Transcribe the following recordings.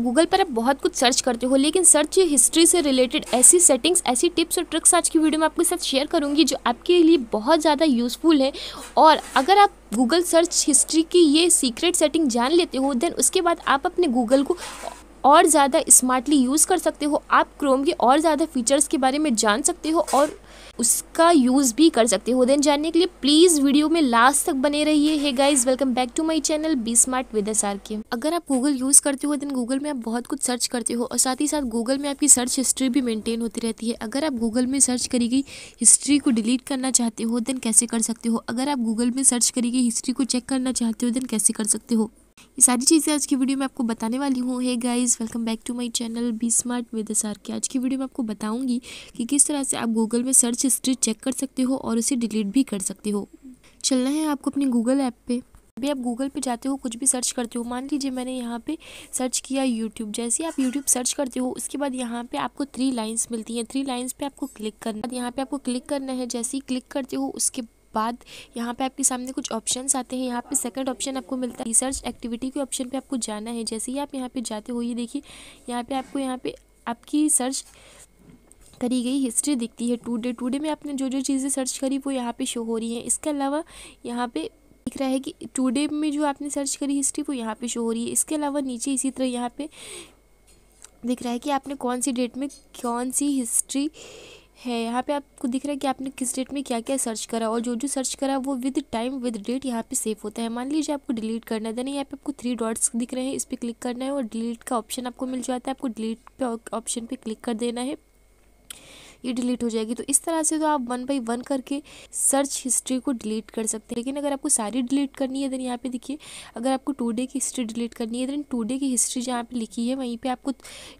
Google पर आप बहुत कुछ सर्च करते हो लेकिन सर्च हिस्ट्री से रिलेटेड ऐसी सेटिंग्स ऐसी टिप्स और ट्रिक्स आज की वीडियो में आपके साथ शेयर करूंगी जो आपके लिए बहुत ज़्यादा यूज़फुल है और अगर आप गूगल सर्च हिस्ट्री की ये सीक्रेट सेटिंग जान लेते हो देन उसके बाद आप अपने गूगल को और ज़्यादा स्मार्टली यूज़ कर सकते हो आप क्रोम के और ज़्यादा फीचर्स के बारे में जान सकते हो और उसका यूज़ भी कर सकते हो देन जानने के लिए प्लीज़ वीडियो में लास्ट तक बने रहिए है guys welcome back to my channel be smart with S R K अगर आप गूगल यूज़ करते हो देन गूगल में आप बहुत कुछ सर्च करते हो और साथ ही साथ गूगल में आपकी सर्च हिस्ट्री भी मेंटेन होती रहती है अगर आप गूगल में सर्च करी गई हिस्ट्री को डिलीट करना चाहते हो देन कैसे कर सकते हो अगर आप गूगल में सर्च करी गई हिस्ट्री को चेक करना चाहते हो देन कैसे कर सकते हो ये सारी चीज़ें आज की वीडियो में आपको बताने वाली हूँ है guys welcome back to my channel be smart with R K आज की वीडियो में आपको बताऊंगी कि किस तरह से आप गूगल में सर्च हिस्ट्री चेक कर सकते हो और उसे डिलीट भी कर सकते हो चलना है आपको अपनी गूगल ऐप पर अभी आप गूगल पे जाते हो कुछ भी सर्च करते हो मान लीजिए मैंने यहाँ पे सर्च किया यूट्यूब जैसे आप यूट्यूब सर्च करते हो उसके बाद यहाँ पे आपको थ्री लाइंस मिलती हैं थ्री लाइंस पे आपको क्लिक करना यहाँ पे आपको क्लिक करना है जैसे ही क्लिक करते हो उसके बाद यहाँ पे आपके सामने कुछ ऑप्शन आते हैं यहाँ पे सेकंड ऑप्शन आपको मिलता है रिसर्च एक्टिविटी के ऑप्शन पे आपको जाना है जैसे ही आप यहाँ पे जाते हो ये देखिए यहाँ पे आपको यहाँ पे आपकी सर्च करी गई हिस्ट्री दिखती है टू डे टू डे में आपने जो जो चीज़ें सर्च करी वो यहाँ पर शो हो रही हैं इसके अलावा यहाँ पर दिख रहा है कि टू डे में जो आपने सर्च करी हिस्ट्री वो यहाँ पर शो हो रही है इसके अलावा नीचे इसी तरह यहाँ पर दिख रहा है कि आपने कौन सी डेट में कौन सी हिस्ट्री है यहाँ पे आपको दिख रहा है कि आपने किस डेट में क्या क्या सर्च करा और जो जो सर्च करा वो विद टाइम विद डेट यहाँ पे सेव होता है मान लीजिए आपको डिलीट करना है देन यहाँ पे आपको थ्री डॉट्स दिख रहे हैं इस पर क्लिक करना है और डिलीट का ऑप्शन आपको मिल जाता है आपको डिलीट पे ऑप्शन पे क्लिक कर देना है ये डिलीट हो जाएगी तो इस तरह से तो आप वन बाई वन करके सर्च हिस्ट्री को डिलीट कर सकते हैं लेकिन अगर आपको सारी डिलीट करनी है देन यहाँ पे देखिए अगर आपको टू डे की हिस्ट्री डिलीट करनी है देन टू डे की हिस्ट्री जहाँ पे लिखी है वहीं पर आपको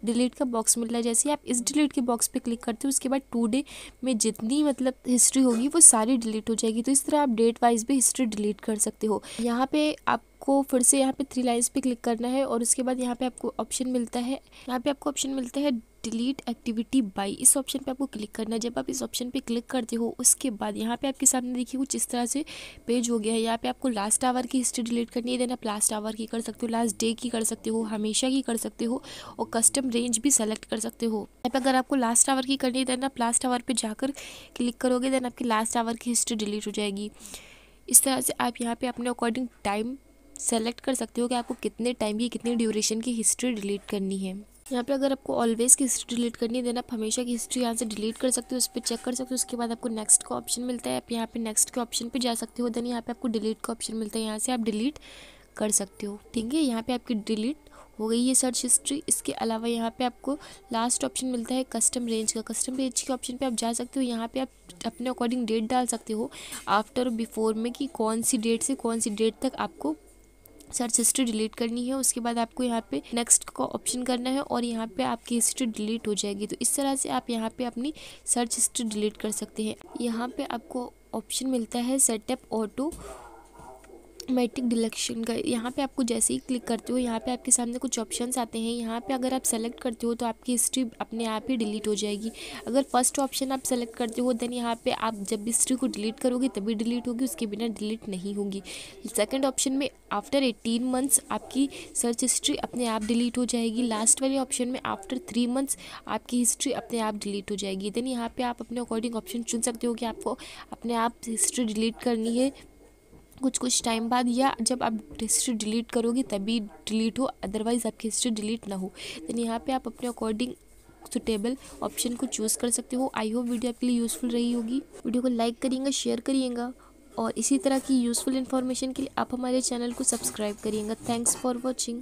डिलीट का बॉक्स मिल रहा है जैसे आप इस डिलीट के बॉक्स पर क्लिक करते हो उसके बाद टू डे में जितनी मतलब हिस्ट्री होगी वो सारी डिलीट हो जाएगी तो इस तरह आप डेट वाइज भी हिस्ट्री डिलीट कर सकते हो यहाँ पे आप आपको फिर से यहाँ पे थ्री लाइन्स पे क्लिक करना है और उसके बाद यहाँ पे आपको ऑप्शन मिलता है यहाँ पे आपको ऑप्शन मिलता है डिलीट एक्टिविटी बाई इस ऑप्शन पे आपको क्लिक करना है जब आप इस ऑप्शन पे क्लिक करते हो उसके बाद यहाँ पे आपके सामने देखिए कुछ इस तरह से पेज हो गया है यहाँ पे आपको लास्ट आवर की हिस्ट्री डिलीट करनी है देन आप लास्ट आवर की कर सकते हो लास्ट डे की कर सकते हो हमेशा की कर सकते हो और कस्टम रेंज भी सेलेक्ट कर सकते हो यहाँ पर अगर आपको लास्ट आवर की करनी है देन आप लास्ट आवर पर जाकर क्लिक करोगे देन आपकी लास्ट आवर की हिस्ट्री डिलीट हो जाएगी इस तरह से आप यहाँ पर अपने अकॉर्डिंग टाइम सेलेक्ट कर सकते हो कि आपको कितने टाइम की कितनी ड्यूरेशन की हिस्ट्री डिलीट करनी है यहाँ पे अगर आपको ऑलवेज़ की हिस्ट्री डिलीट करनी है देन आप हमेशा की हिस्ट्री यहाँ से डिलीट कर सकते हो उस पर चेक कर सकते हो उसके बाद आपको नेक्स्ट का ऑप्शन मिलता है आप यहाँ पे नेक्स्ट के ऑप्शन पे जा सकते हो देन यहाँ पे आपको डिलीट का ऑप्शन मिलता है यहाँ से आप डिलीट कर सकते हो ठीक है यहाँ पे आपकी डिलीट हो गई है सर्च हिस्ट्री इसके अलावा यहाँ पे आपको लास्ट ऑप्शन मिलता है कस्टम रेंज का कस्टम रेंज के ऑप्शन पे आप जा सकते हो यहाँ पे आप अपने अकॉर्डिंग डेट डाल सकते हो आफ्टर और बिफोर में कि कौन सी डेट से कौन सी डेट तक आपको सर्च हिस्ट्री डिलीट करनी है उसके बाद आपको यहाँ पे नेक्स्ट का ऑप्शन करना है और यहाँ पे आपकी हिस्ट्री डिलीट हो जाएगी तो इस तरह से आप यहाँ पे अपनी सर्च हिस्ट्री डिलीट कर सकते हैं यहाँ पे आपको ऑप्शन मिलता है सेटअप ऑटो मैट्रिक डिलेक्शन का यहाँ पे आपको जैसे ही क्लिक करते हो यहाँ पे आपके सामने कुछ ऑप्शंस आते हैं यहाँ पे अगर आप सेलेक्ट करते हो तो आपकी हिस्ट्री अपने आप ही डिलीट हो जाएगी अगर फर्स्ट ऑप्शन आप सेलेक्ट करते हो देन यहाँ पे आप जब हिस्ट्री को डिलीट करोगे तभी डिलीट होगी उसके बिना डिलीट नहीं होगी सेकेंड ऑप्शन में आफ्टर एटीन मंथ्स आपकी सर्च हिस्ट्री अपने आप डिलीट हो जाएगी लास्ट वाले ऑप्शन में आफ्टर थ्री मंथ्स आपकी हिस्ट्री अपने आप डिलीट हो जाएगी देन यहाँ पर आप अपने अकॉर्डिंग ऑप्शन चुन सकते हो कि आपको अपने आप हिस्ट्री डिलीट करनी है कुछ कुछ टाइम बाद या जब आप हिस्ट्री डिलीट करोगे तभी डिलीट हो अदरवाइज़ आपकी हिस्ट्री डिलीट ना हो देन यहाँ पे आप अपने अकॉर्डिंग सुटेबल ऑप्शन को चूज़ कर सकते हो आई होप वीडियो आपके लिए यूज़फुल रही होगी वीडियो को लाइक करिएगा शेयर करिएगा और इसी तरह की यूज़फुल इन्फॉर्मेशन के लिए आप हमारे चैनल को सब्सक्राइब करिएगा थैंक्स फॉर वॉचिंग